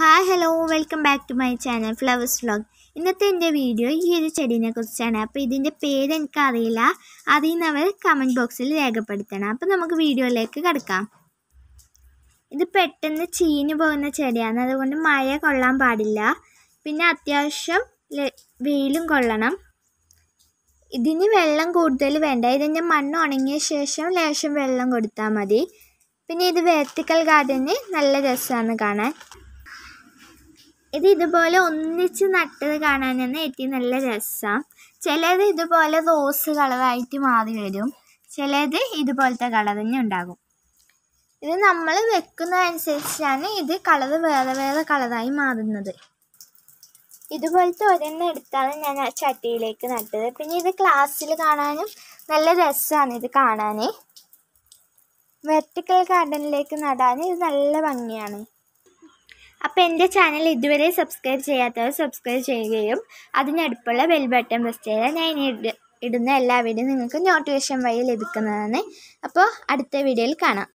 hi hello welcome back to my channel flowers vlog ഇന്നത്തെ എൻ്റെ video ഈ ഒരു ചെടീനെ കുറിച്ചാണ് അപ്പോൾ ഇതിൻ്റെ പേര് എനിക്കറിയില്ല അതിൽ നിന്ന് അവർ കമൻറ്റ് ബോക്സിൽ രേഖപ്പെടുത്തണം അപ്പോൾ നമുക്ക് വീഡിയോയിലേക്ക് കിടക്കാം ഇത് പെട്ടെന്ന് ചീഞ്ഞു പോകുന്ന ചെടിയാണ് അതുകൊണ്ട് മഴ കൊള്ളാൻ പാടില്ല പിന്നെ അത്യാവശ്യം വെയിലും കൊള്ളണം ഇതിന് വെള്ളം കൂടുതൽ വേണ്ട ഇതിൻ്റെ മണ്ണ് ഉണങ്ങിയ ശേഷം ലേശം വെള്ളം കൊടുത്താൽ മതി പിന്നെ ഇത് വേർത്തിക്കൽ ഗാർഡന് നല്ല രസമാണ് കാണാൻ ഇത് ഇതുപോലെ ഒന്നിച്ച് നട്ടത് കാണാൻ തന്നെ ഏറ്റവും നല്ല രസമാണ് ചിലത് ഇതുപോലെ റോസ് കളറായിട്ട് മാറി വരും ചിലത് ഇതുപോലത്തെ കളർ തന്നെ ഉണ്ടാകും ഇത് നമ്മൾ വെക്കുന്നതനുസരിച്ചാണ് ഇത് കളറ് വേറെ വേറെ കളറായി മാറുന്നത് ഇതുപോലത്തെ ഒരെണ്ണം എടുത്താണ് ഞാൻ ആ ചട്ടിയിലേക്ക് നട്ടത് പിന്നെ ഇത് ക്ലാസ്സിൽ കാണാനും നല്ല രസമാണ് ഇത് കാണാൻ വെർട്ടിക്കൽ ഗാർഡനിലേക്ക് നടാൻ ഇത് നല്ല ഭംഗിയാണ് അപ്പോൾ എൻ്റെ ചാനൽ ഇതുവരെ സബ്സ്ക്രൈബ് ചെയ്യാത്തവർ സബ്സ്ക്രൈബ് ചെയ്യുകയും അതിനടുപ്പുള്ള ബെൽ ബട്ടൺ പ്രസ് ചെയ്താൽ ഞാൻ ഇടുന്ന എല്ലാ വീഡിയോയും നിങ്ങൾക്ക് നോട്ടിഫിക്കേഷൻ വഴി ലഭിക്കുന്നതാണ് അപ്പോൾ അടുത്ത വീഡിയോയിൽ കാണാം